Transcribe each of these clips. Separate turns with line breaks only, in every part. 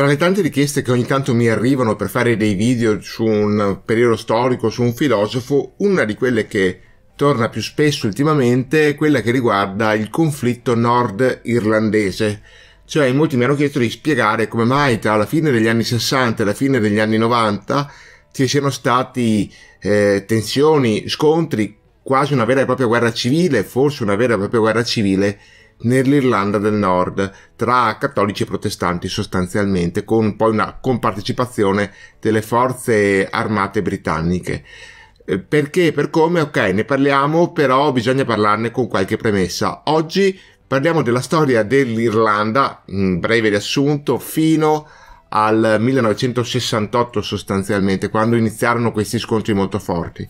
Tra le tante richieste che ogni tanto mi arrivano per fare dei video su un periodo storico, su un filosofo, una di quelle che torna più spesso ultimamente è quella che riguarda il conflitto nord-irlandese. Cioè, molti mi hanno chiesto di spiegare come mai tra la fine degli anni 60 e la fine degli anni 90 ci siano stati eh, tensioni, scontri, quasi una vera e propria guerra civile, forse una vera e propria guerra civile nell'Irlanda del Nord tra cattolici e protestanti sostanzialmente, con poi una compartecipazione delle forze armate britanniche. Eh, perché, per come, ok, ne parliamo, però bisogna parlarne con qualche premessa. Oggi parliamo della storia dell'Irlanda, in breve riassunto, fino al 1968 sostanzialmente, quando iniziarono questi scontri molto forti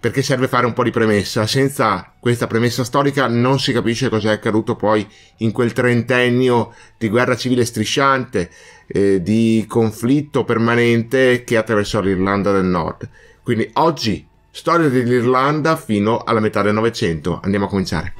perché serve fare un po' di premessa. Senza questa premessa storica non si capisce cosa è accaduto poi in quel trentennio di guerra civile strisciante, eh, di conflitto permanente che attraversò l'Irlanda del Nord. Quindi oggi, storia dell'Irlanda fino alla metà del Novecento. Andiamo a cominciare.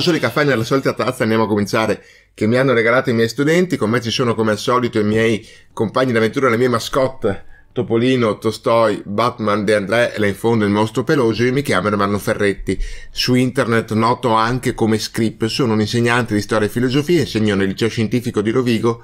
sorso di caffè nella solita tazza andiamo a cominciare che mi hanno regalato i miei studenti, con me ci sono come al solito i miei compagni d'avventura, le mie mascotte, Topolino, Tostoi, Batman, De André, là in fondo il mostro peloso, io mi chiamo Ermanno Ferretti, su internet noto anche come Scrip, sono un insegnante di storia e filosofia, insegno nel liceo scientifico di Rovigo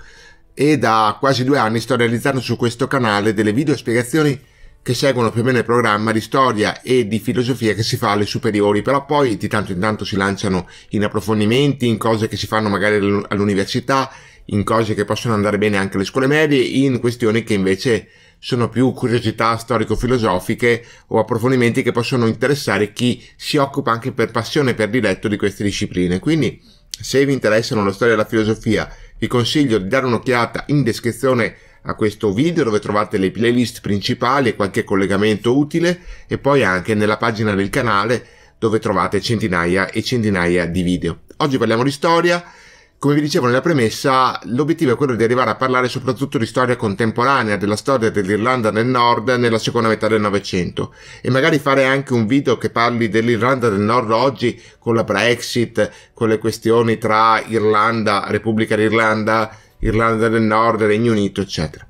e da quasi due anni sto realizzando su questo canale delle video spiegazioni che seguono più o meno il programma di storia e di filosofia che si fa alle superiori, però poi di tanto in tanto si lanciano in approfondimenti, in cose che si fanno magari all'università, in cose che possono andare bene anche alle scuole medie, in questioni che invece sono più curiosità storico-filosofiche o approfondimenti che possono interessare chi si occupa anche per passione, per diletto di queste discipline. Quindi, se vi interessano la storia e la filosofia, vi consiglio di dare un'occhiata in descrizione a questo video dove trovate le playlist principali e qualche collegamento utile e poi anche nella pagina del canale dove trovate centinaia e centinaia di video. Oggi parliamo di storia, come vi dicevo nella premessa, l'obiettivo è quello di arrivare a parlare soprattutto di storia contemporanea, della storia dell'Irlanda del Nord nella seconda metà del Novecento e magari fare anche un video che parli dell'Irlanda del Nord oggi con la Brexit, con le questioni tra Irlanda, Repubblica d'Irlanda Irlanda del Nord, Regno Unito, eccetera.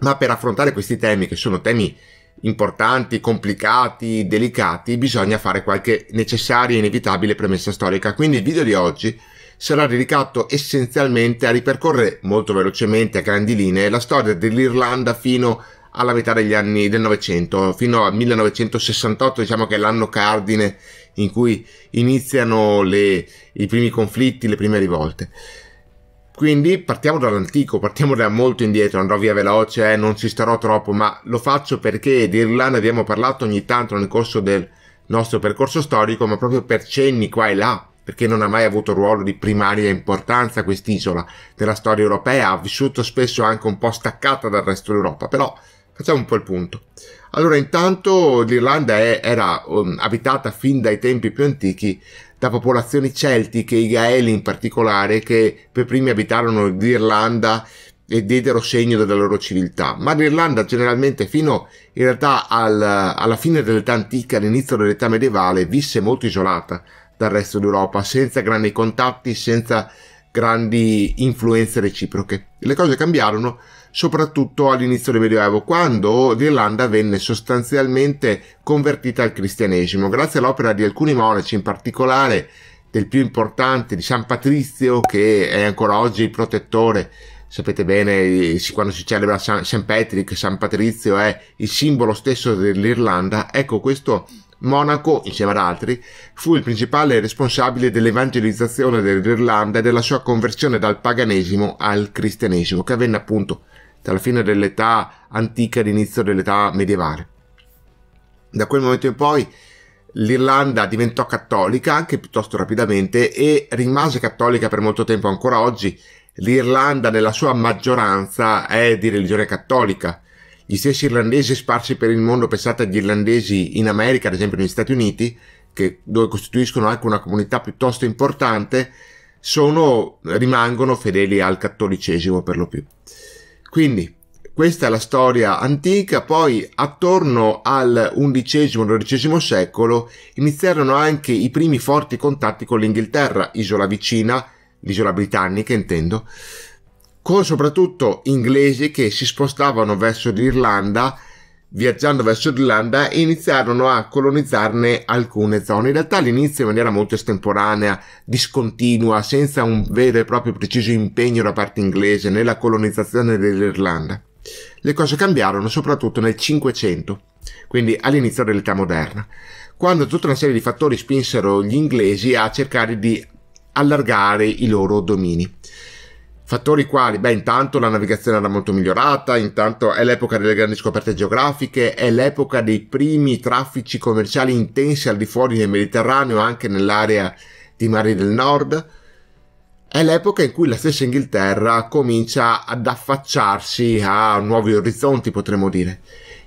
Ma per affrontare questi temi, che sono temi importanti, complicati, delicati, bisogna fare qualche necessaria e inevitabile premessa storica. Quindi il video di oggi sarà dedicato essenzialmente a ripercorrere molto velocemente a grandi linee la storia dell'Irlanda fino alla metà degli anni del Novecento, fino al 1968, diciamo che è l'anno cardine in cui iniziano le, i primi conflitti, le prime rivolte. Quindi partiamo dall'antico, partiamo da molto indietro, andrò via veloce, eh, non ci starò troppo, ma lo faccio perché di Irlanda abbiamo parlato ogni tanto nel corso del nostro percorso storico, ma proprio per cenni qua e là, perché non ha mai avuto ruolo di primaria importanza quest'isola nella storia europea, ha vissuto spesso anche un po' staccata dal resto d'Europa, però facciamo un po' il punto. Allora, intanto l'Irlanda è, era um, abitata fin dai tempi più antichi da popolazioni celtiche, i gaeli in particolare, che per primi abitarono l'Irlanda e diedero segno della loro civiltà. Ma l'Irlanda generalmente fino in realtà al, alla fine dell'età antica, all'inizio dell'età medievale, visse molto isolata dal resto d'Europa, senza grandi contatti, senza grandi influenze reciproche. Le cose cambiarono soprattutto all'inizio del Medioevo, quando l'Irlanda venne sostanzialmente convertita al cristianesimo, grazie all'opera di alcuni monaci, in particolare del più importante di San Patrizio, che è ancora oggi il protettore. Sapete bene, quando si celebra San, Patrick, San Patrizio è il simbolo stesso dell'Irlanda. Ecco, questo Monaco, insieme ad altri, fu il principale responsabile dell'evangelizzazione dell'Irlanda e della sua conversione dal paganesimo al cristianesimo, che avvenne appunto dalla cioè, fine dell'età antica all'inizio dell'età medievale. Da quel momento in poi l'Irlanda diventò cattolica anche piuttosto rapidamente e rimase cattolica per molto tempo ancora oggi. L'Irlanda nella sua maggioranza è di religione cattolica. Gli stessi irlandesi sparsi per il mondo, pensate agli irlandesi in America, ad esempio negli Stati Uniti, che, dove costituiscono anche una comunità piuttosto importante, sono, rimangono fedeli al cattolicesimo per lo più. Quindi questa è la storia antica, poi attorno al XI-XII secolo iniziarono anche i primi forti contatti con l'Inghilterra, isola vicina, l'isola britannica intendo, con soprattutto inglesi che si spostavano verso l'Irlanda viaggiando verso l'Irlanda e iniziarono a colonizzarne alcune zone. In realtà all'inizio in maniera molto estemporanea, discontinua, senza un vero e proprio preciso impegno da parte inglese nella colonizzazione dell'Irlanda. Le cose cambiarono soprattutto nel Cinquecento, quindi all'inizio dell'età moderna, quando tutta una serie di fattori spinsero gli inglesi a cercare di allargare i loro domini. Fattori quali? Beh, intanto la navigazione era molto migliorata, intanto è l'epoca delle grandi scoperte geografiche, è l'epoca dei primi traffici commerciali intensi al di fuori del Mediterraneo, anche nell'area di mari del nord. È l'epoca in cui la stessa Inghilterra comincia ad affacciarsi a nuovi orizzonti, potremmo dire.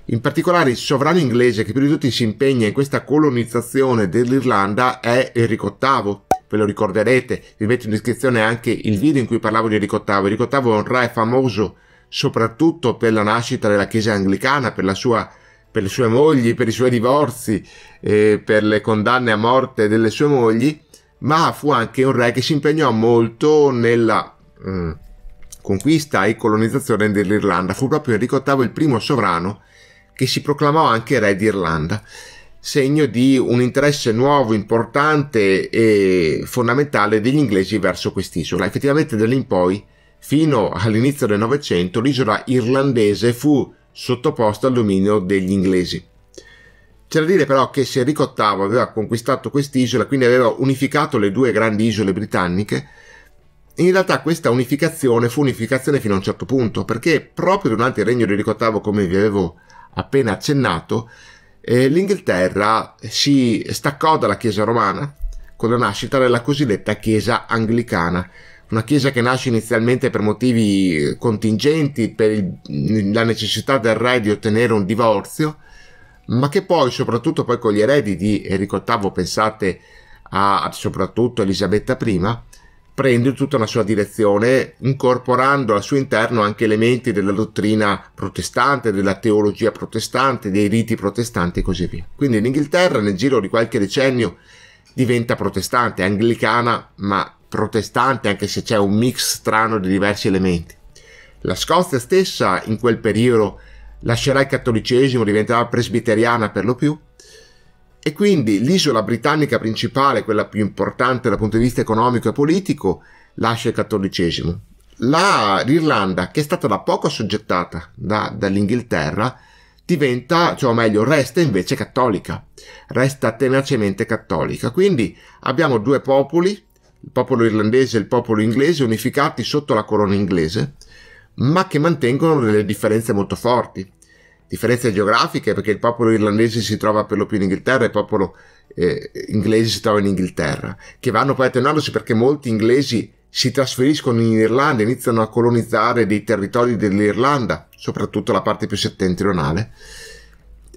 In particolare il sovrano inglese che più di tutti si impegna in questa colonizzazione dell'Irlanda è Enrico VIII, ve lo ricorderete, vi metto in descrizione anche il video in cui parlavo di Enrico VIII. Enrico VIII è un re famoso soprattutto per la nascita della Chiesa anglicana, per, sua, per le sue mogli, per i suoi divorzi, eh, per le condanne a morte delle sue mogli, ma fu anche un re che si impegnò molto nella mm, conquista e colonizzazione dell'Irlanda. Fu proprio Enrico VIII il primo sovrano che si proclamò anche re d'Irlanda segno di un interesse nuovo, importante e fondamentale degli inglesi verso quest'isola. Effettivamente da lì in poi, fino all'inizio del Novecento, l'isola irlandese fu sottoposta al dominio degli inglesi. C'è da dire però che se Enrico VIII aveva conquistato quest'isola, quindi aveva unificato le due grandi isole britanniche, in realtà questa unificazione fu unificazione fino a un certo punto, perché proprio durante il regno di Enrico VIII, come vi avevo appena accennato, eh, l'Inghilterra si staccò dalla Chiesa romana con la nascita della cosiddetta Chiesa anglicana, una chiesa che nasce inizialmente per motivi contingenti, per il, la necessità del re di ottenere un divorzio, ma che poi, soprattutto poi con gli eredi di Enrico VIII, pensate a soprattutto Elisabetta I, prende tutta una sua direzione, incorporando al suo interno anche elementi della dottrina protestante, della teologia protestante, dei riti protestanti e così via. Quindi l'Inghilterra nel giro di qualche decennio diventa protestante, anglicana, ma protestante anche se c'è un mix strano di diversi elementi. La Scozia stessa in quel periodo lascerà il cattolicesimo, diventerà presbiteriana per lo più, e quindi l'isola britannica principale, quella più importante dal punto di vista economico e politico, lascia il cattolicesimo. La, L'Irlanda, che è stata da poco assoggettata da, dall'Inghilterra, diventa, cioè o meglio, resta invece cattolica, resta tenacemente cattolica. Quindi abbiamo due popoli, il popolo irlandese e il popolo inglese, unificati sotto la corona inglese, ma che mantengono delle differenze molto forti differenze geografiche perché il popolo irlandese si trova per lo più in Inghilterra e il popolo eh, inglese si trova in Inghilterra, che vanno poi attenuandosi perché molti inglesi si trasferiscono in Irlanda, iniziano a colonizzare dei territori dell'Irlanda, soprattutto la parte più settentrionale.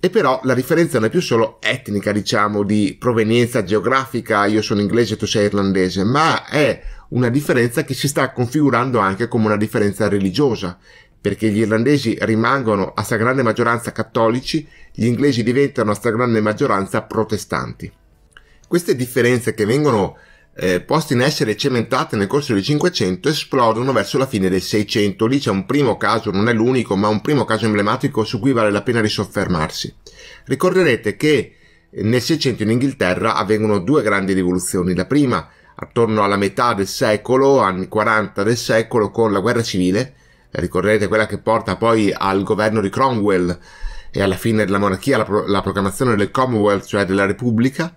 E però la differenza non è più solo etnica, diciamo, di provenienza geografica, io sono inglese e tu sei irlandese, ma è una differenza che si sta configurando anche come una differenza religiosa, perché gli irlandesi rimangono a stragrande maggioranza cattolici, gli inglesi diventano a stragrande maggioranza protestanti. Queste differenze che vengono eh, poste in essere cementate nel corso del Cinquecento esplodono verso la fine del Seicento. Lì c'è un primo caso, non è l'unico, ma un primo caso emblematico su cui vale la pena risoffermarsi. Ricorderete che nel Seicento in Inghilterra avvengono due grandi rivoluzioni. La prima attorno alla metà del secolo, anni 40 del secolo, con la guerra civile, ricorderete quella che porta poi al governo di Cromwell e alla fine della monarchia la, pro- la proclamazione del Commonwealth, cioè della Repubblica,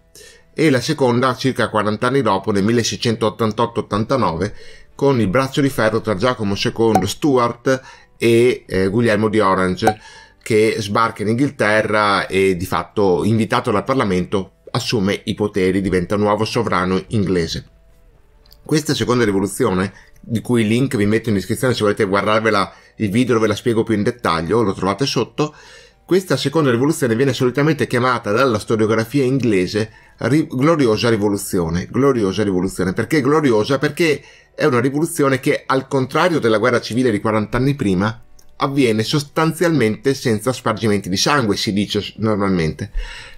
e la seconda circa 40 anni dopo, nel 1688-89, con il braccio di ferro tra Giacomo II Stuart e eh, Guglielmo di Orange, che sbarca in Inghilterra e di fatto invitato dal Parlamento assume i poteri, diventa nuovo sovrano inglese. Questa seconda rivoluzione, di cui il link vi metto in descrizione se volete guardarvela il video ve la spiego più in dettaglio, lo trovate sotto. Questa seconda rivoluzione viene solitamente chiamata dalla storiografia inglese ri- gloriosa rivoluzione, gloriosa rivoluzione, perché gloriosa? Perché è una rivoluzione che al contrario della guerra civile di 40 anni prima avviene sostanzialmente senza spargimenti di sangue, si dice normalmente,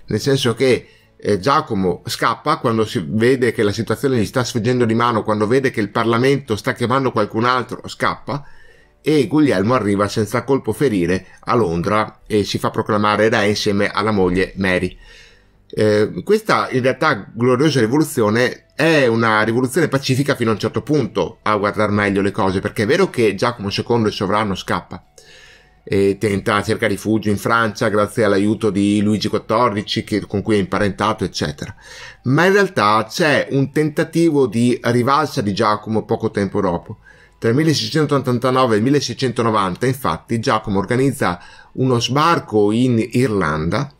nel senso che eh, Giacomo scappa quando si vede che la situazione gli sta sfuggendo di mano, quando vede che il Parlamento sta chiamando qualcun altro, scappa e Guglielmo arriva senza colpo ferire a Londra e si fa proclamare re insieme alla moglie Mary. Eh, questa in realtà gloriosa rivoluzione è una rivoluzione pacifica fino a un certo punto a guardare meglio le cose perché è vero che Giacomo II il sovrano scappa e tenta a cercare rifugio in Francia grazie all'aiuto di Luigi XIV che, con cui è imparentato eccetera ma in realtà c'è un tentativo di rivalsa di Giacomo poco tempo dopo tra il 1689 e il 1690 infatti Giacomo organizza uno sbarco in Irlanda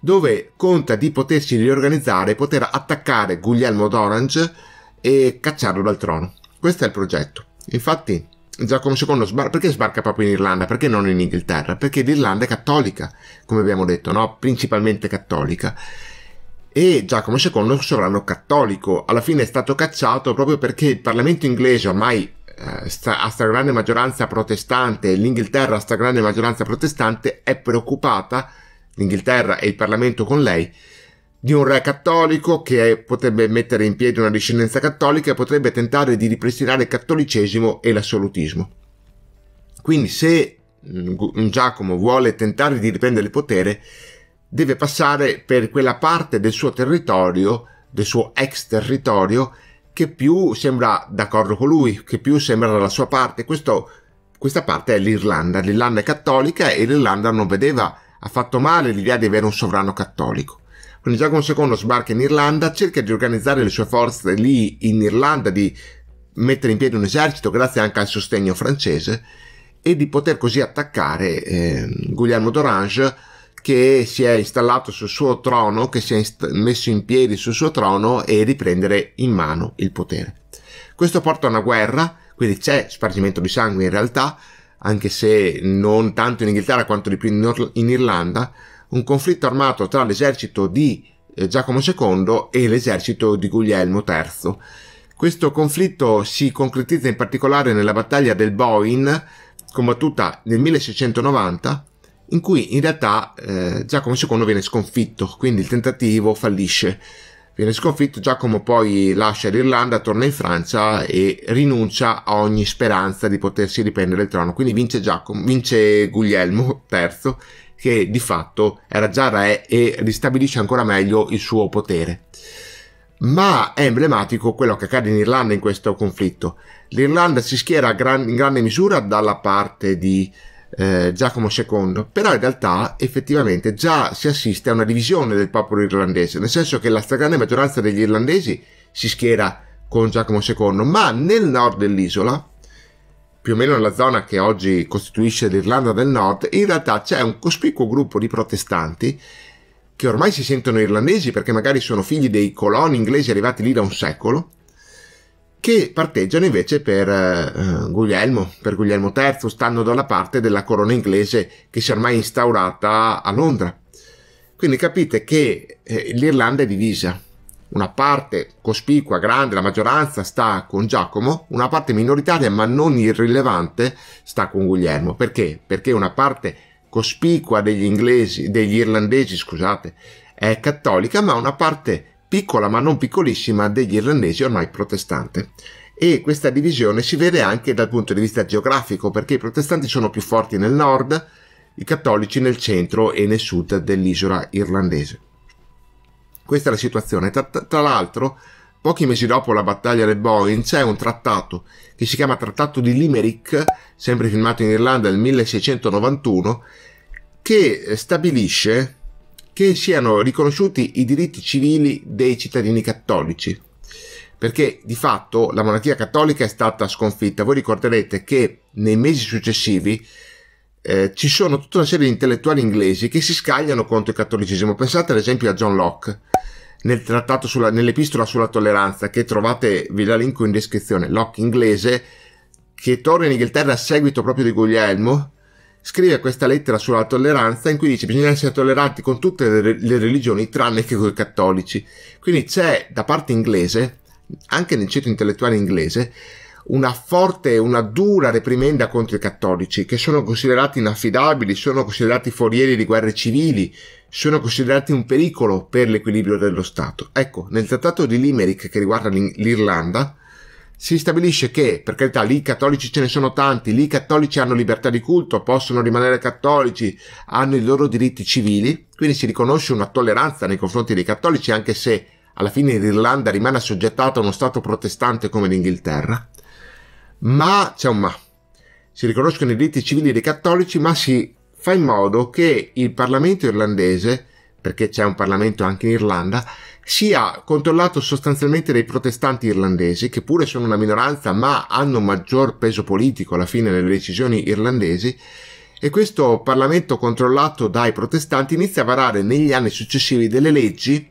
dove conta di potersi riorganizzare e poter attaccare Guglielmo d'Orange e cacciarlo dal trono questo è il progetto infatti Giacomo II sbarca, perché sbarca proprio in Irlanda? Perché non in Inghilterra? Perché l'Irlanda è cattolica, come abbiamo detto, no? principalmente cattolica. E Giacomo II è un sovrano cattolico. Alla fine è stato cacciato proprio perché il Parlamento inglese ormai eh, a stragrande maggioranza protestante, l'Inghilterra a stragrande maggioranza protestante, è preoccupata, l'Inghilterra e il Parlamento con lei, di un re cattolico che potrebbe mettere in piedi una discendenza cattolica e potrebbe tentare di ripristinare il cattolicesimo e l'assolutismo. Quindi se mm, Giacomo vuole tentare di riprendere il potere, deve passare per quella parte del suo territorio, del suo ex territorio, che più sembra d'accordo con lui, che più sembra dalla sua parte. Questo, questa parte è l'Irlanda. L'Irlanda è cattolica e l'Irlanda non vedeva affatto male l'idea di avere un sovrano cattolico. Quindi Giacomo II sbarca in Irlanda, cerca di organizzare le sue forze lì in Irlanda, di mettere in piedi un esercito grazie anche al sostegno francese e di poter così attaccare eh, Guglielmo d'Orange che si è installato sul suo trono, che si è inst- messo in piedi sul suo trono e riprendere in mano il potere. Questo porta a una guerra, quindi c'è spargimento di sangue in realtà, anche se non tanto in Inghilterra quanto di più in, Nor- in Irlanda, un conflitto armato tra l'esercito di eh, Giacomo II e l'esercito di Guglielmo III. Questo conflitto si concretizza in particolare nella battaglia del Boin, combattuta nel 1690, in cui in realtà eh, Giacomo II viene sconfitto, quindi il tentativo fallisce. Viene sconfitto, Giacomo poi lascia l'Irlanda, torna in Francia e rinuncia a ogni speranza di potersi riprendere il trono. Quindi vince, Giacomo, vince Guglielmo III che di fatto era già re e ristabilisce ancora meglio il suo potere. Ma è emblematico quello che accade in Irlanda in questo conflitto. L'Irlanda si schiera in grande misura dalla parte di eh, Giacomo II, però in realtà effettivamente già si assiste a una divisione del popolo irlandese, nel senso che la stragrande maggioranza degli irlandesi si schiera con Giacomo II, ma nel nord dell'isola più o meno nella zona che oggi costituisce l'Irlanda del Nord, in realtà c'è un cospicuo gruppo di protestanti che ormai si sentono irlandesi perché magari sono figli dei coloni inglesi arrivati lì da un secolo, che parteggiano invece per eh, Guglielmo, per Guglielmo III, stando dalla parte della corona inglese che si è ormai instaurata a Londra. Quindi capite che eh, l'Irlanda è divisa, una parte cospicua, grande, la maggioranza sta con Giacomo, una parte minoritaria ma non irrilevante sta con Guglielmo. Perché? Perché una parte cospicua degli inglesi, degli irlandesi, scusate, è cattolica, ma una parte piccola ma non piccolissima degli irlandesi ormai protestante. E questa divisione si vede anche dal punto di vista geografico, perché i protestanti sono più forti nel nord, i cattolici nel centro e nel sud dell'isola irlandese. Questa è la situazione. Tra, tra l'altro, pochi mesi dopo la battaglia del Boeing, c'è un trattato che si chiama Trattato di Limerick, sempre firmato in Irlanda nel 1691, che stabilisce che siano riconosciuti i diritti civili dei cittadini cattolici perché di fatto la monarchia cattolica è stata sconfitta. Voi ricorderete che nei mesi successivi eh, ci sono tutta una serie di intellettuali inglesi che si scagliano contro il cattolicesimo. Pensate ad esempio a John Locke, nel trattato sulla, nell'epistola sulla tolleranza che trovate, vi la linko in descrizione, Locke inglese, che torna in Inghilterra a seguito proprio di Guglielmo, scrive questa lettera sulla tolleranza in cui dice bisogna essere tolleranti con tutte le, le religioni tranne che con i cattolici. Quindi c'è da parte inglese, anche nel centro intellettuale inglese, una forte e una dura reprimenda contro i cattolici, che sono considerati inaffidabili, sono considerati forieri di guerre civili, sono considerati un pericolo per l'equilibrio dello Stato. Ecco, nel trattato di Limerick che riguarda l'Irlanda, si stabilisce che, per carità, lì i cattolici ce ne sono tanti, lì i cattolici hanno libertà di culto, possono rimanere cattolici, hanno i loro diritti civili, quindi si riconosce una tolleranza nei confronti dei cattolici, anche se alla fine l'Irlanda rimane assoggettata a uno Stato protestante come l'Inghilterra ma c'è un ma. Si riconoscono i diritti civili dei cattolici, ma si fa in modo che il Parlamento irlandese, perché c'è un Parlamento anche in Irlanda, sia controllato sostanzialmente dai protestanti irlandesi, che pure sono una minoranza, ma hanno maggior peso politico alla fine delle decisioni irlandesi, e questo Parlamento controllato dai protestanti inizia a varare negli anni successivi delle leggi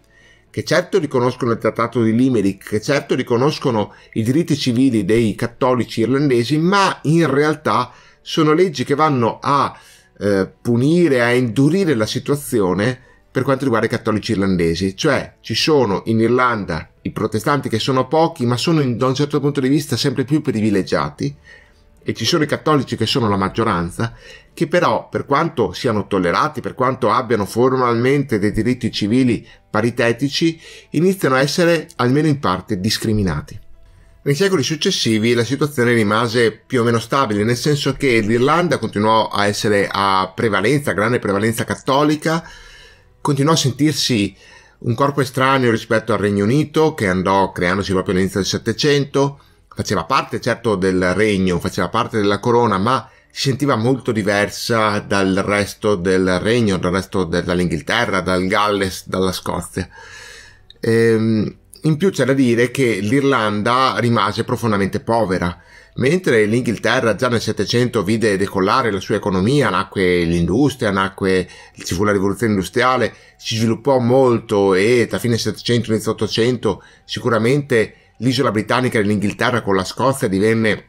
che certo riconoscono il Trattato di Limerick, che certo riconoscono i diritti civili dei cattolici irlandesi, ma in realtà sono leggi che vanno a eh, punire, a indurire la situazione per quanto riguarda i cattolici irlandesi, cioè ci sono in Irlanda i protestanti che sono pochi, ma sono in, da un certo punto di vista sempre più privilegiati, e ci sono i cattolici che sono la maggioranza, che però, per quanto siano tollerati, per quanto abbiano formalmente dei diritti civili paritetici, iniziano a essere, almeno in parte, discriminati. Nei secoli successivi la situazione rimase più o meno stabile, nel senso che l'Irlanda continuò a essere a prevalenza, a grande prevalenza cattolica, continuò a sentirsi un corpo estraneo rispetto al Regno Unito, che andò creandosi proprio all'inizio del Settecento, faceva parte certo del regno, faceva parte della corona, ma si sentiva molto diversa dal resto del regno, dal resto de- dall'Inghilterra, dal Galles, dalla Scozia. Ehm, in più c'è da dire che l'Irlanda rimase profondamente povera. Mentre l'Inghilterra già nel Settecento vide decollare la sua economia, nacque l'industria, nacque, ci fu la rivoluzione industriale, si sviluppò molto e da fine Settecento, inizio Ottocento sicuramente l'isola britannica dell'Inghilterra con la Scozia divenne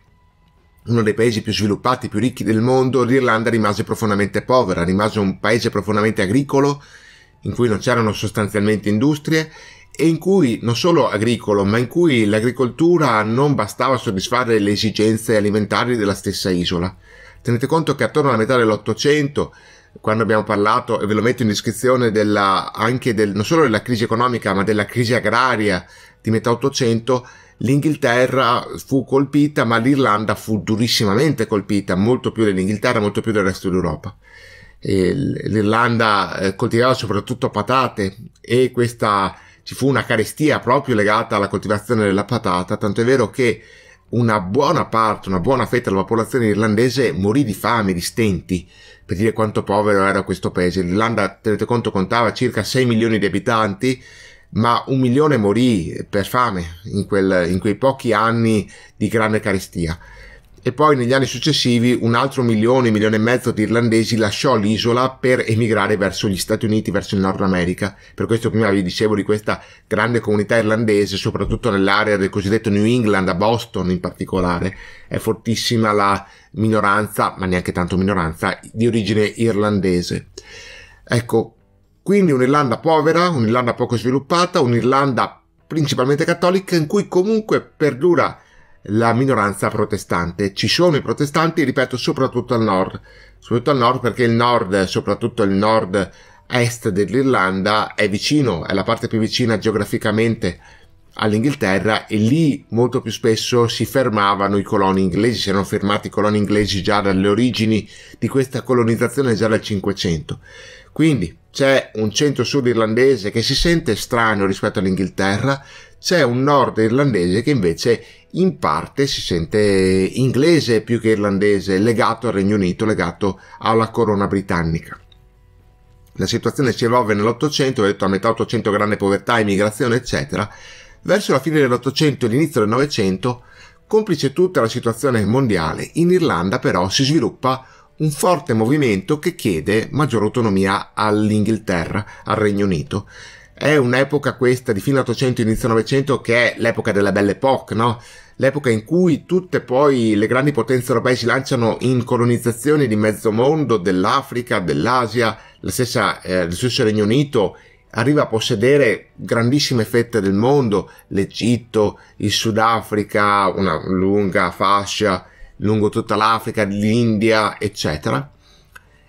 uno dei paesi più sviluppati, più ricchi del mondo, l'Irlanda rimase profondamente povera, rimase un paese profondamente agricolo, in cui non c'erano sostanzialmente industrie e in cui non solo agricolo, ma in cui l'agricoltura non bastava a soddisfare le esigenze alimentari della stessa isola. Tenete conto che attorno alla metà dell'Ottocento quando abbiamo parlato, e ve lo metto in descrizione, della, anche del, non solo della crisi economica, ma della crisi agraria di metà 800, l'Inghilterra fu colpita, ma l'Irlanda fu durissimamente colpita, molto più dell'Inghilterra, molto più del resto d'Europa. E L'Irlanda eh, coltivava soprattutto patate e questa ci fu una carestia proprio legata alla coltivazione della patata, tanto è vero che una buona parte, una buona fetta della popolazione irlandese morì di fame, di stenti, per dire quanto povero era questo paese. L'Irlanda, tenete conto, contava circa 6 milioni di abitanti, ma un milione morì per fame in, quel, in quei pochi anni di grande carestia e poi negli anni successivi un altro milione, milione e mezzo di irlandesi lasciò l'isola per emigrare verso gli Stati Uniti, verso il Nord America. Per questo prima vi dicevo di questa grande comunità irlandese, soprattutto nell'area del cosiddetto New England, a Boston in particolare, è fortissima la minoranza, ma neanche tanto minoranza, di origine irlandese. Ecco, quindi un'Irlanda povera, un'Irlanda poco sviluppata, un'Irlanda principalmente cattolica in cui comunque perdura la minoranza protestante. Ci sono i protestanti, ripeto, soprattutto al nord, soprattutto al nord perché il nord, soprattutto il nord est dell'Irlanda, è vicino, è la parte più vicina geograficamente all'Inghilterra e lì molto più spesso si fermavano i coloni inglesi, si erano fermati i coloni inglesi già dalle origini di questa colonizzazione già dal 500. Quindi c'è un centro sud irlandese che si sente strano rispetto all'Inghilterra, c'è un nord irlandese che invece in parte si sente inglese più che irlandese, legato al Regno Unito, legato alla corona britannica. La situazione si evolve nell'Ottocento, ho detto a metà Ottocento grande povertà, immigrazione, eccetera. Verso la fine dell'Ottocento e l'inizio del Novecento, complice tutta la situazione mondiale, in Irlanda però si sviluppa un forte movimento che chiede maggior autonomia all'Inghilterra, al Regno Unito, è un'epoca questa di fine 800, inizio 900 che è l'epoca della Belle Époque, no? L'epoca in cui tutte poi le grandi potenze europee si lanciano in colonizzazioni di mezzo mondo, dell'Africa, dell'Asia, la stessa, eh, il stesso Regno Unito arriva a possedere grandissime fette del mondo, l'Egitto, il Sudafrica, una lunga fascia lungo tutta l'Africa, l'India, eccetera.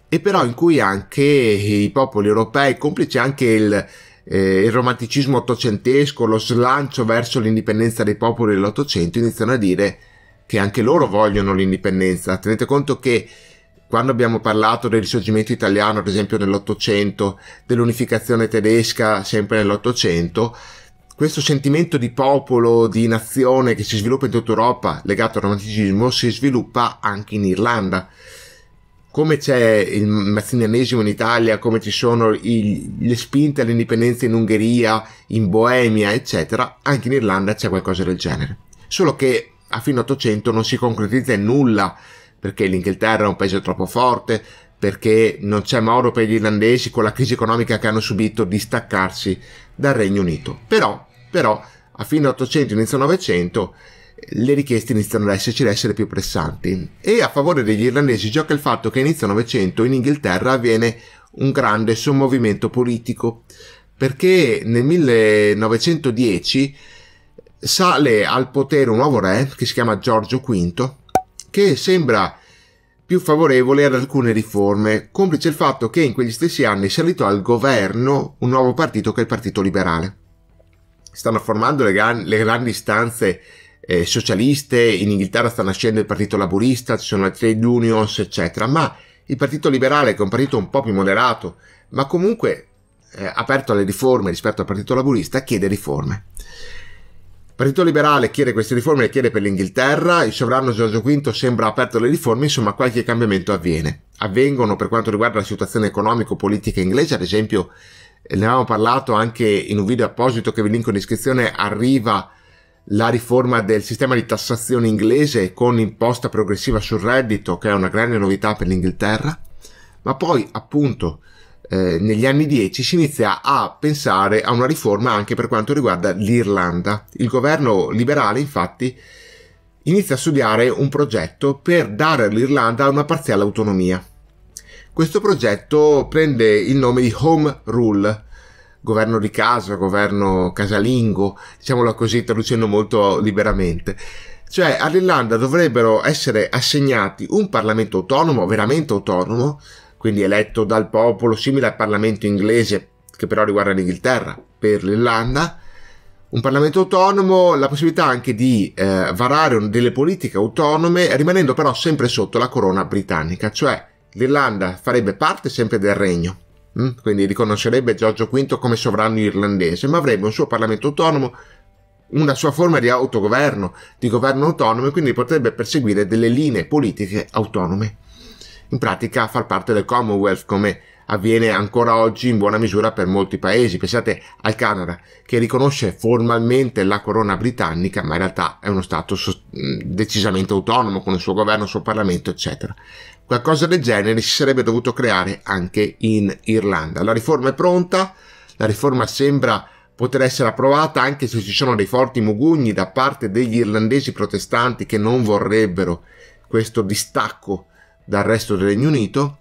E però in cui anche i popoli europei, complice anche il, eh, il romanticismo ottocentesco, lo slancio verso l'indipendenza dei popoli dell'Ottocento, iniziano a dire che anche loro vogliono l'indipendenza. Tenete conto che quando abbiamo parlato del risorgimento italiano, ad esempio nell'Ottocento, dell'unificazione tedesca, sempre nell'Ottocento, questo sentimento di popolo, di nazione che si sviluppa in tutta Europa, legato al romanticismo, si sviluppa anche in Irlanda come c'è il mazzinianesimo in Italia, come ci sono il, le spinte all'indipendenza in Ungheria, in Boemia, eccetera, anche in Irlanda c'è qualcosa del genere. Solo che a fine 800 non si concretizza in nulla, perché l'Inghilterra è un paese troppo forte, perché non c'è modo per gli irlandesi con la crisi economica che hanno subito di staccarsi dal Regno Unito. Però, però a fine 800, inizio 900 le richieste iniziano ad esserci, ad essere più pressanti. E a favore degli irlandesi gioca il fatto che inizio Novecento in Inghilterra avviene un grande sommovimento politico, perché nel 1910 sale al potere un nuovo re che si chiama Giorgio V, che sembra più favorevole ad alcune riforme, complice il fatto che in quegli stessi anni è salito al governo un nuovo partito che è il Partito Liberale. Stanno formando le, gran- le grandi stanze eh, socialiste, in Inghilterra sta nascendo il partito laburista, ci sono le trade unions, eccetera, ma il partito liberale, che è un partito un po' più moderato, ma comunque eh, aperto alle riforme rispetto al partito laburista, chiede riforme. Il Partito Liberale chiede queste riforme, le chiede per l'Inghilterra, il sovrano Giorgio V sembra aperto alle riforme, insomma qualche cambiamento avviene. Avvengono per quanto riguarda la situazione economico-politica inglese, ad esempio eh, ne avevamo parlato anche in un video apposito che vi linko in descrizione, arriva la riforma del sistema di tassazione inglese con imposta progressiva sul reddito, che è una grande novità per l'Inghilterra, ma poi appunto eh, negli anni 10 si inizia a pensare a una riforma anche per quanto riguarda l'Irlanda. Il governo liberale infatti inizia a studiare un progetto per dare all'Irlanda una parziale autonomia. Questo progetto prende il nome di Home Rule, governo di casa, governo casalingo, diciamolo così, traducendo molto liberamente. Cioè all'Irlanda dovrebbero essere assegnati un Parlamento autonomo, veramente autonomo, quindi eletto dal popolo, simile al Parlamento inglese, che però riguarda l'Inghilterra, per l'Irlanda, un Parlamento autonomo, la possibilità anche di eh, varare delle politiche autonome, rimanendo però sempre sotto la corona britannica, cioè l'Irlanda farebbe parte sempre del regno. Mm? quindi riconoscerebbe Giorgio V come sovrano irlandese, ma avrebbe un suo Parlamento autonomo, una sua forma di autogoverno, di governo autonomo, e quindi potrebbe perseguire delle linee politiche autonome. In pratica far parte del Commonwealth come avviene ancora oggi in buona misura per molti paesi. Pensate al Canada, che riconosce formalmente la corona britannica, ma in realtà è uno Stato decisamente autonomo, con il suo governo, il suo Parlamento, eccetera. Qualcosa del genere si sarebbe dovuto creare anche in Irlanda. La riforma è pronta, la riforma sembra poter essere approvata anche se ci sono dei forti mugugni da parte degli irlandesi protestanti che non vorrebbero questo distacco dal resto del Regno Unito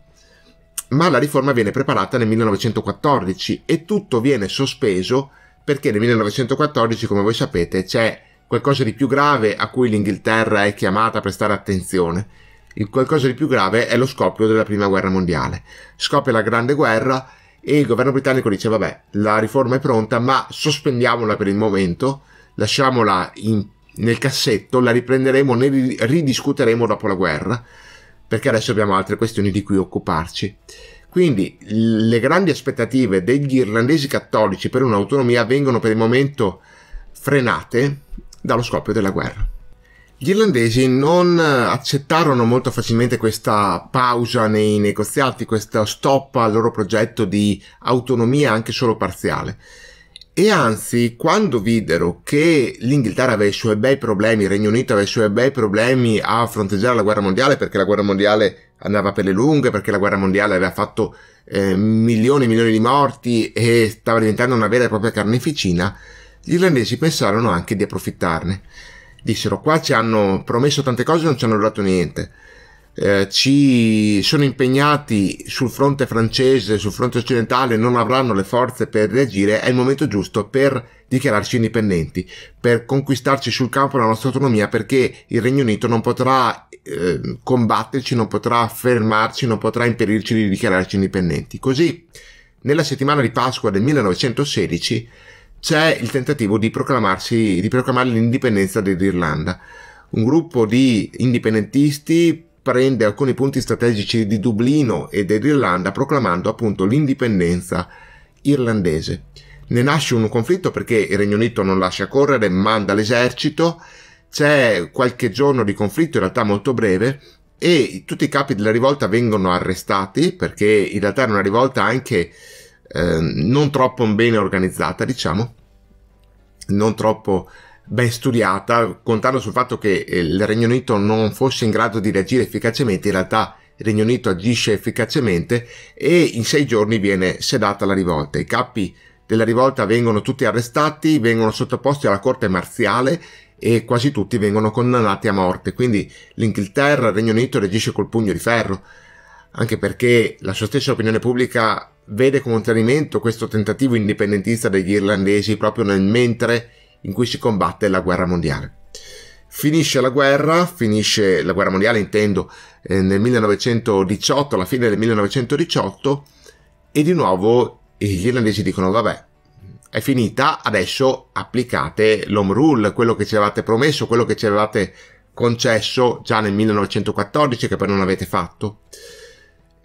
ma la riforma viene preparata nel 1914 e tutto viene sospeso perché nel 1914, come voi sapete, c'è qualcosa di più grave a cui l'Inghilterra è chiamata a prestare attenzione. Il qualcosa di più grave è lo scoppio della Prima Guerra Mondiale. Scoppia la Grande Guerra e il governo britannico dice vabbè, la riforma è pronta, ma sospendiamola per il momento, lasciamola in, nel cassetto, la riprenderemo, ne ridiscuteremo dopo la guerra perché adesso abbiamo altre questioni di cui occuparci. Quindi le grandi aspettative degli irlandesi cattolici per un'autonomia vengono per il momento frenate dallo scoppio della guerra. Gli irlandesi non accettarono molto facilmente questa pausa nei negoziati, questo stop al loro progetto di autonomia anche solo parziale. E anzi, quando videro che l'Inghilterra aveva i suoi bei problemi, il Regno Unito aveva i suoi bei problemi a fronteggiare la guerra mondiale, perché la guerra mondiale andava per le lunghe, perché la guerra mondiale aveva fatto eh, milioni e milioni di morti e stava diventando una vera e propria carneficina, gli irlandesi pensarono anche di approfittarne. Dissero, qua ci hanno promesso tante cose e non ci hanno dato niente eh, ci sono impegnati sul fronte francese, sul fronte occidentale, non avranno le forze per reagire, è il momento giusto per dichiararci indipendenti, per conquistarci sul campo la nostra autonomia, perché il Regno Unito non potrà eh, combatterci, non potrà fermarci, non potrà impedirci di dichiararci indipendenti. Così, nella settimana di Pasqua del 1916, c'è il tentativo di, proclamarsi, di proclamare l'indipendenza dell'Irlanda. Un gruppo di indipendentisti prende alcuni punti strategici di Dublino e dell'Irlanda proclamando appunto l'indipendenza irlandese. Ne nasce un conflitto perché il Regno Unito non lascia correre, manda l'esercito, c'è qualche giorno di conflitto, in realtà molto breve, e tutti i capi della rivolta vengono arrestati perché in realtà era una rivolta anche eh, non troppo bene organizzata, diciamo, non troppo ben studiata, contando sul fatto che eh, il Regno Unito non fosse in grado di reagire efficacemente, in realtà il Regno Unito agisce efficacemente e in sei giorni viene sedata la rivolta. I capi della rivolta vengono tutti arrestati, vengono sottoposti alla corte marziale e quasi tutti vengono condannati a morte. Quindi l'Inghilterra, il Regno Unito reagisce col pugno di ferro, anche perché la sua stessa opinione pubblica vede come un tradimento questo tentativo indipendentista degli irlandesi proprio nel mentre in cui si combatte la guerra mondiale. Finisce la guerra, finisce la guerra mondiale intendo eh, nel 1918, alla fine del 1918 e di nuovo eh, gli irlandesi dicono vabbè è finita, adesso applicate l'home rule, quello che ci avevate promesso, quello che ci avevate concesso già nel 1914 che poi non avete fatto.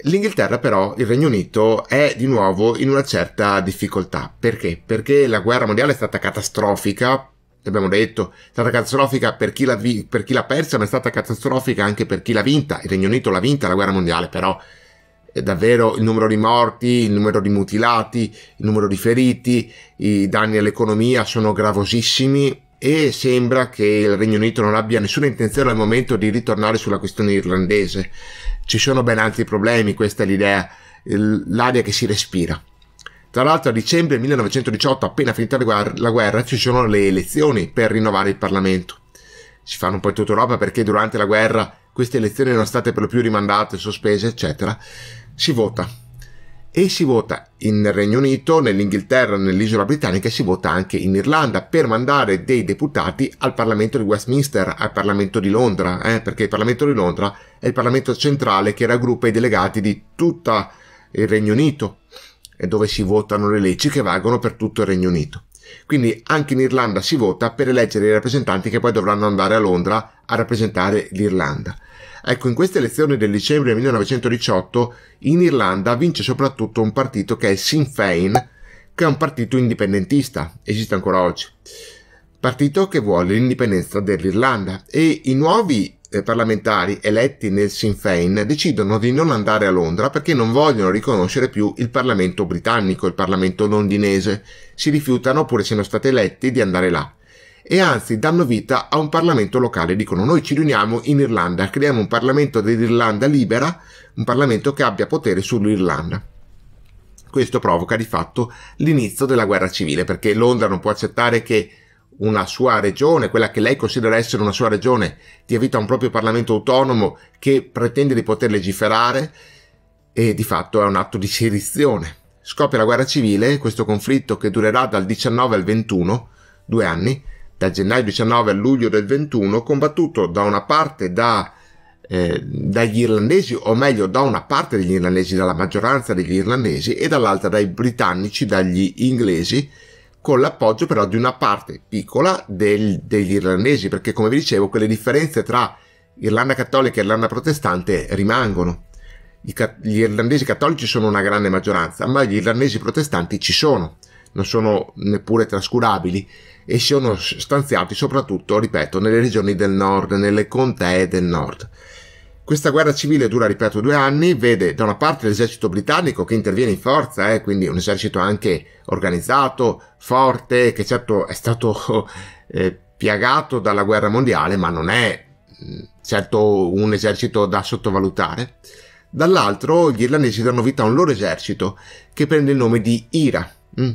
L'Inghilterra però, il Regno Unito, è di nuovo in una certa difficoltà. Perché? Perché la guerra mondiale è stata catastrofica, abbiamo detto, è stata catastrofica per chi, l'ha, vi- per chi l'ha persa, ma è stata catastrofica anche per chi l'ha vinta. Il Regno Unito l'ha vinta la guerra mondiale, però eh, davvero il numero di morti, il numero di mutilati, il numero di feriti, i danni all'economia sono gravosissimi e sembra che il Regno Unito non abbia nessuna intenzione al momento di ritornare sulla questione irlandese. Ci sono ben altri problemi, questa è l'idea, l'aria che si respira. Tra l'altro a dicembre 1918, appena finita la guerra, ci sono le elezioni per rinnovare il Parlamento. Si fanno un po' in tutta Europa perché durante la guerra queste elezioni erano state per lo più rimandate, sospese, eccetera. Si vota e si vota in Regno Unito, nell'Inghilterra, nell'isola britannica e si vota anche in Irlanda per mandare dei deputati al Parlamento di Westminster, al Parlamento di Londra, eh, perché il Parlamento di Londra è il Parlamento centrale che raggruppa i delegati di tutto il Regno Unito e dove si votano le leggi che valgono per tutto il Regno Unito. Quindi anche in Irlanda si vota per eleggere i rappresentanti che poi dovranno andare a Londra a rappresentare l'Irlanda. Ecco, in queste elezioni del dicembre 1918 in Irlanda vince soprattutto un partito che è Sinn Féin, che è un partito indipendentista, esiste ancora oggi. Partito che vuole l'indipendenza dell'Irlanda e i nuovi eh, parlamentari eletti nel Sinn Féin decidono di non andare a Londra perché non vogliono riconoscere più il Parlamento britannico, il Parlamento londinese. Si rifiutano, pur essendo stati eletti, di andare là. E anzi danno vita a un Parlamento locale. Dicono noi ci riuniamo in Irlanda, creiamo un Parlamento dell'Irlanda libera, un Parlamento che abbia potere sull'Irlanda. Questo provoca di fatto l'inizio della guerra civile perché Londra non può accettare che una sua regione, quella che lei considera essere una sua regione, dia vita un proprio Parlamento autonomo che pretende di poter legiferare e di fatto è un atto di sedizione. Scoppia la guerra civile, questo conflitto che durerà dal 19 al 21, due anni, dal gennaio 19 al luglio del 21, combattuto da una parte da, eh, dagli irlandesi, o meglio da una parte degli irlandesi, dalla maggioranza degli irlandesi, e dall'altra dai britannici, dagli inglesi, con l'appoggio però di una parte piccola del, degli irlandesi, perché come vi dicevo quelle differenze tra Irlanda cattolica e Irlanda protestante rimangono. gli, gli irlandesi cattolici sono una grande maggioranza, ma gli irlandesi protestanti ci sono, non sono neppure trascurabili e sono stanziati soprattutto, ripeto, nelle regioni del nord, nelle contee del nord. Questa guerra civile dura, ripeto, due anni, vede da una parte l'esercito britannico che interviene in forza, eh, quindi un esercito anche organizzato, forte, che certo è stato eh, piagato dalla guerra mondiale, ma non è mm, certo un esercito da sottovalutare. Dall'altro gli irlandesi danno vita a un loro esercito che prende il nome di IRA, mm,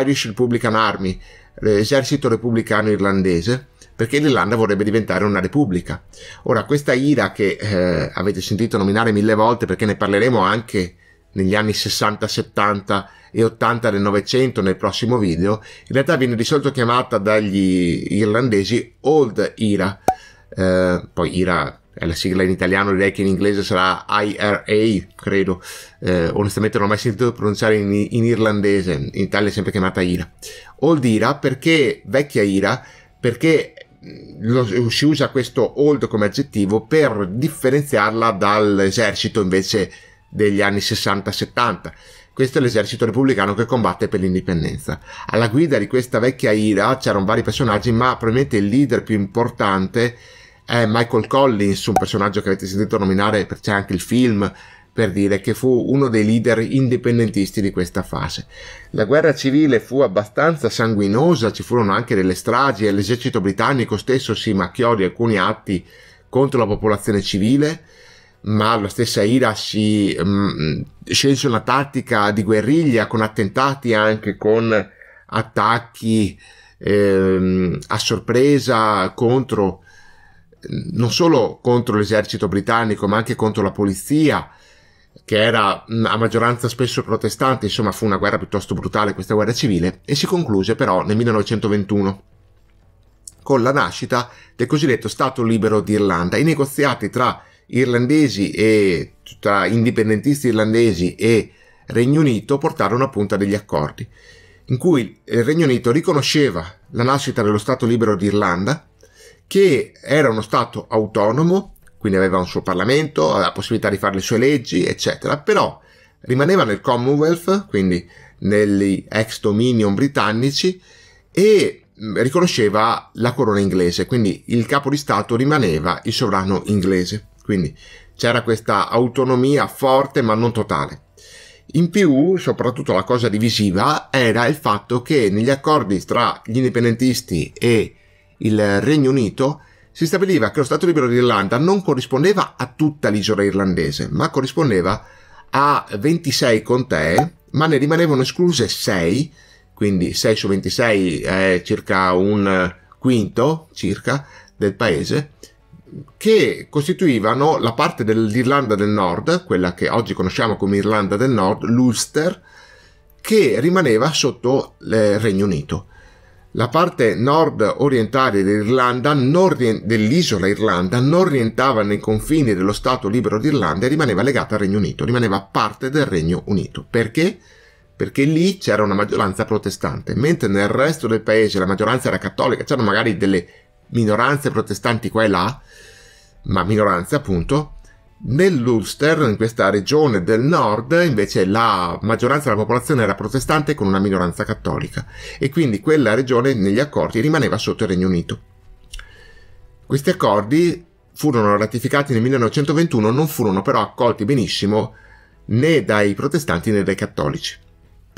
Irish Republican Army, esercito repubblicano irlandese, perché l'Irlanda vorrebbe diventare una repubblica. Ora, questa ira che eh, avete sentito nominare mille volte, perché ne parleremo anche negli anni 60, 70 e 80 del Novecento nel prossimo video, in realtà viene di solito chiamata dagli irlandesi Old Ira, eh, poi Ira è la sigla in italiano, direi che in inglese sarà IRA, credo, eh, onestamente non ho mai sentito pronunciare in, in irlandese, in Italia è sempre chiamata Ira. Old Ira perché vecchia Ira, perché Mm, lo, si usa questo old come aggettivo per differenziarla dall'esercito invece degli anni 60-70. Questo è l'esercito repubblicano che combatte per l'indipendenza. Alla guida di questa vecchia ira c'erano vari personaggi, ma probabilmente il leader più importante è Michael Collins, un personaggio che avete sentito nominare, c'è anche il film per dire che fu uno dei leader indipendentisti di questa fase. La guerra civile fu abbastanza sanguinosa, ci furono anche delle stragi e l'esercito britannico stesso si macchiò di alcuni atti contro la popolazione civile, ma la stessa Ira si mm, scelse una tattica di guerriglia con attentati anche con attacchi ehm, a sorpresa contro non solo contro l'esercito britannico ma anche contro la polizia che era mm, a maggioranza spesso protestante, insomma fu una guerra piuttosto brutale questa guerra civile, e si concluse però nel 1921 con la nascita del cosiddetto Stato libero d'Irlanda. I negoziati tra irlandesi e tra indipendentisti irlandesi e Regno Unito portarono appunto a degli accordi in cui il Regno Unito riconosceva la nascita dello Stato libero d'Irlanda che era uno Stato autonomo quindi aveva un suo Parlamento, aveva la possibilità di fare le sue leggi, eccetera, però rimaneva nel Commonwealth, quindi negli ex dominion britannici, e mm, riconosceva la corona inglese, quindi il capo di Stato rimaneva il sovrano inglese. Quindi c'era questa autonomia forte ma non totale. In più, soprattutto la cosa divisiva era il fatto che negli accordi tra gli indipendentisti e il Regno Unito si stabiliva che lo Stato libero d'Irlanda non corrispondeva a tutta l'isola irlandese, ma corrispondeva a 26 contee, ma ne rimanevano escluse 6, quindi 6 su 26 è circa un quinto circa del paese, che costituivano la parte dell'Irlanda del Nord, quella che oggi conosciamo come Irlanda del Nord, l'Ulster, che rimaneva sotto il eh, Regno Unito la parte nord orientale dell'Irlanda, dell'isola Irlanda, non rientrava nei confini dello Stato libero d'Irlanda e rimaneva legata al Regno Unito, rimaneva parte del Regno Unito. Perché? Perché lì c'era una maggioranza protestante, mentre nel resto del paese la maggioranza era cattolica, c'erano magari delle minoranze protestanti qua e là, ma minoranze appunto, Nell'Ulster, in questa regione del nord, invece la maggioranza della popolazione era protestante con una minoranza cattolica e quindi quella regione negli accordi rimaneva sotto il Regno Unito. Questi accordi furono ratificati nel 1921, non furono però accolti benissimo né dai protestanti né dai cattolici.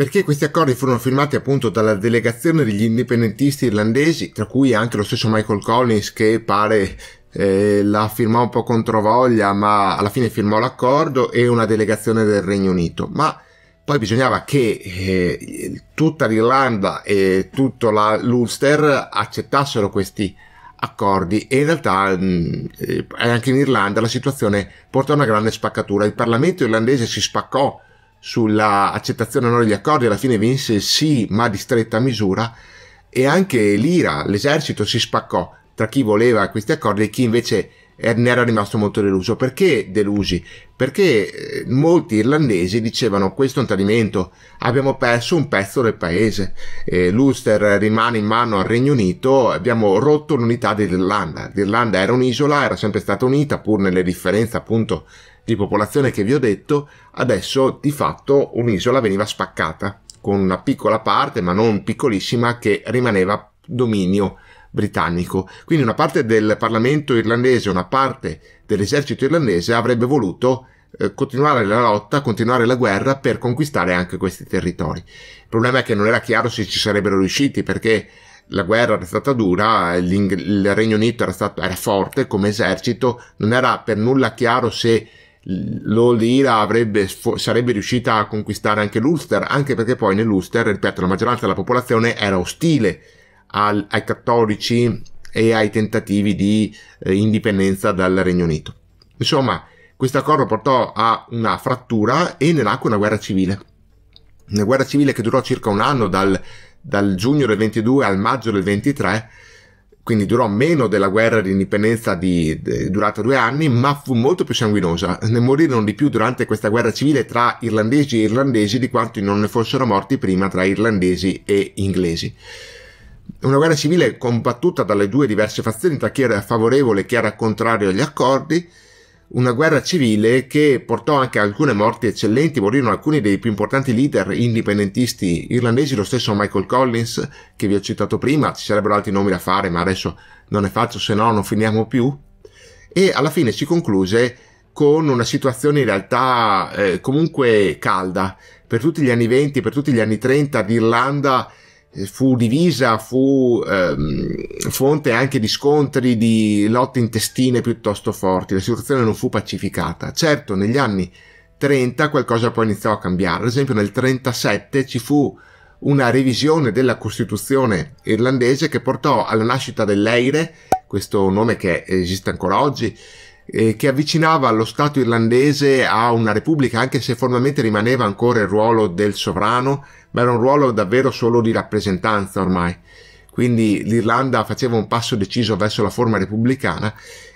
Perché questi accordi furono firmati appunto dalla delegazione degli indipendentisti irlandesi, tra cui anche lo stesso Michael Collins che pare eh, la firmò un po' controvoglia, ma alla fine firmò l'accordo e una delegazione del Regno Unito. Ma poi bisognava che eh, tutta l'Irlanda e tutto la, l'Ulster accettassero questi accordi e in realtà mh, mm, eh, anche in Irlanda la situazione portò a una grande spaccatura. Il Parlamento irlandese si spaccò sulla accettazione o no degli accordi, alla fine vinse sì, ma di stretta misura e anche l'IRA, l'esercito si spaccò tra chi voleva questi accordi e chi invece ne era rimasto molto deluso. Perché delusi? Perché eh, molti irlandesi dicevano questo è un tradimento, abbiamo perso un pezzo del paese, eh, l'Ulster rimane in mano al Regno Unito, abbiamo rotto l'unità dell'Irlanda. L'Irlanda era un'isola, era sempre stata unita pur nelle differenze appunto di popolazione che vi ho detto, adesso di fatto un'isola veniva spaccata con una piccola parte, ma non piccolissima, che rimaneva dominio britannico. Quindi una parte del Parlamento irlandese, una parte dell'esercito irlandese avrebbe voluto eh, continuare la lotta, continuare la guerra per conquistare anche questi territori. Il problema è che non era chiaro se ci sarebbero riusciti perché la guerra era stata dura, il Regno Unito era, stato, era forte come esercito, non era per nulla chiaro se l'Olira avrebbe, sarebbe riuscita a conquistare anche l'Ulster, anche perché poi nell'Ulster, ripeto, la maggioranza della popolazione era ostile al, ai cattolici e ai tentativi di eh, indipendenza dal Regno Unito. Insomma, questo accordo portò a una frattura e ne nacque una guerra civile. Una guerra civile che durò circa un anno dal, dal giugno del 22 al maggio del 23, quindi durò meno della guerra di indipendenza di, de, durata due anni, ma fu molto più sanguinosa. Ne morirono di più durante questa guerra civile tra irlandesi e irlandesi di quanti non ne fossero morti prima tra irlandesi e inglesi una guerra civile combattuta dalle due diverse fazioni, tra chi era favorevole e chi era contrario agli accordi, una guerra civile che portò anche a alcune morti eccellenti, morirono alcuni dei più importanti leader indipendentisti irlandesi, lo stesso Michael Collins che vi ho citato prima, ci sarebbero altri nomi da fare ma adesso non ne faccio se no non finiamo più, e alla fine si concluse con una situazione in realtà eh, comunque calda, per tutti gli anni 20, per tutti gli anni 30 d'Irlanda eh, fu divisa, fu ehm, fonte anche di scontri, di lotte intestine piuttosto forti, la situazione non fu pacificata. Certo, negli anni 30 qualcosa poi iniziò a cambiare, ad esempio nel 37 ci fu una revisione della Costituzione irlandese che portò alla nascita dell'Eire, questo nome che esiste ancora oggi, eh, che avvicinava lo Stato irlandese a una repubblica, anche se formalmente rimaneva ancora il ruolo del sovrano, ma era un ruolo davvero solo di rappresentanza ormai. Quindi l'Irlanda faceva un passo deciso verso la forma repubblicana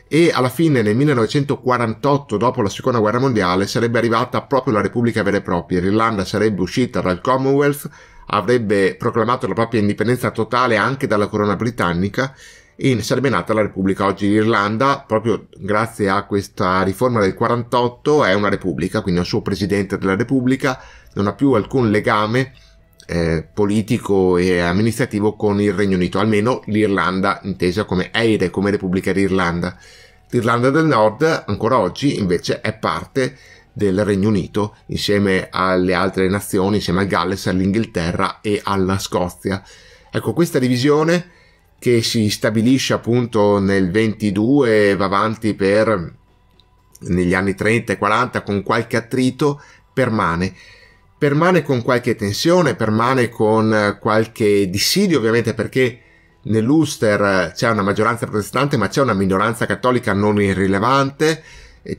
e alla fine nel 1948, dopo la seconda guerra mondiale, sarebbe arrivata proprio la Repubblica vera e propria. L'Irlanda sarebbe uscita dal Commonwealth, avrebbe proclamato la propria indipendenza totale anche dalla corona britannica e sarebbe nata la Repubblica. Oggi l'Irlanda, proprio grazie a questa riforma del 48, è una repubblica, quindi ha un suo presidente della Repubblica, non ha più alcun legame eh, politico e amministrativo con il Regno Unito, almeno l'Irlanda intesa come Eire, come Repubblica d'Irlanda. L'Irlanda del Nord ancora oggi invece è parte del Regno Unito insieme alle altre nazioni, insieme al Galles, all'Inghilterra e alla Scozia. Ecco, questa divisione che si stabilisce appunto nel 22 e va avanti per negli anni 30 e 40 con qualche attrito permane permane con qualche tensione permane con eh, qualche dissidio ovviamente perché nell'Ulster c'è una maggioranza protestante ma c'è una minoranza cattolica non irrilevante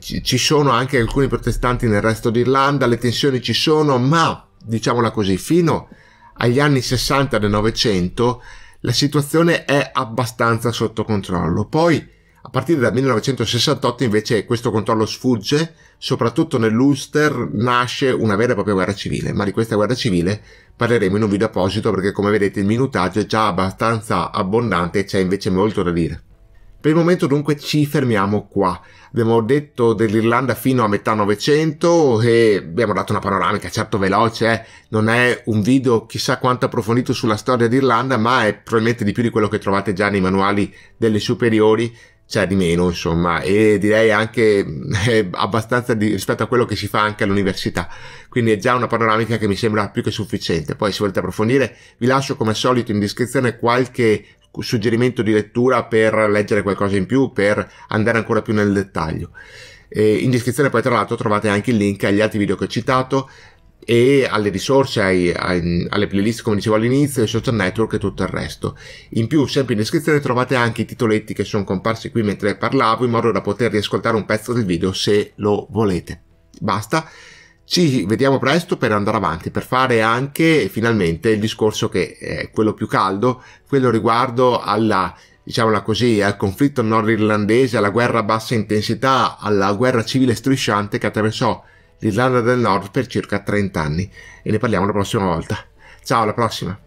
ci sono anche alcuni protestanti nel resto d'Irlanda le tensioni ci sono ma diciamola così fino agli anni 60 del Novecento la situazione è abbastanza sotto controllo. Poi, a partire dal 1968 invece questo controllo sfugge, soprattutto nell'Ulster nasce una vera e propria guerra civile, ma di questa guerra civile parleremo in un video apposito perché come vedete il minutaggio è già abbastanza abbondante e c'è invece molto da dire. Per il momento dunque ci fermiamo qua abbiamo detto dell'Irlanda fino a metà Novecento e abbiamo dato una panoramica certo veloce, eh. non è un video chissà quanto approfondito sulla storia d'Irlanda, ma è probabilmente di più di quello che trovate già nei manuali delle superiori, cioè di meno insomma, e direi anche eh, abbastanza di, rispetto a quello che si fa anche all'università, quindi è già una panoramica che mi sembra più che sufficiente. Poi se volete approfondire vi lascio come al solito in descrizione qualche suggerimento di lettura per leggere qualcosa in più, per andare ancora più nel dettaglio. E in descrizione poi tra l'altro trovate anche il link agli altri video che ho citato e alle risorse, ai, ai, alle playlist come dicevo all'inizio, ai social network e tutto il resto. In più, sempre in descrizione trovate anche i titoletti che sono comparsi qui mentre parlavo in modo da poter riascoltare un pezzo del video se lo volete. Basta. Ci vediamo presto per andare avanti, per fare anche finalmente il discorso che è quello più caldo, quello riguardo alla diciamola così, al conflitto nordirlandese, alla guerra a bassa intensità, alla guerra civile strisciante che attraversò l'Irlanda del Nord per circa 30 anni. E ne parliamo la prossima volta. Ciao, alla prossima!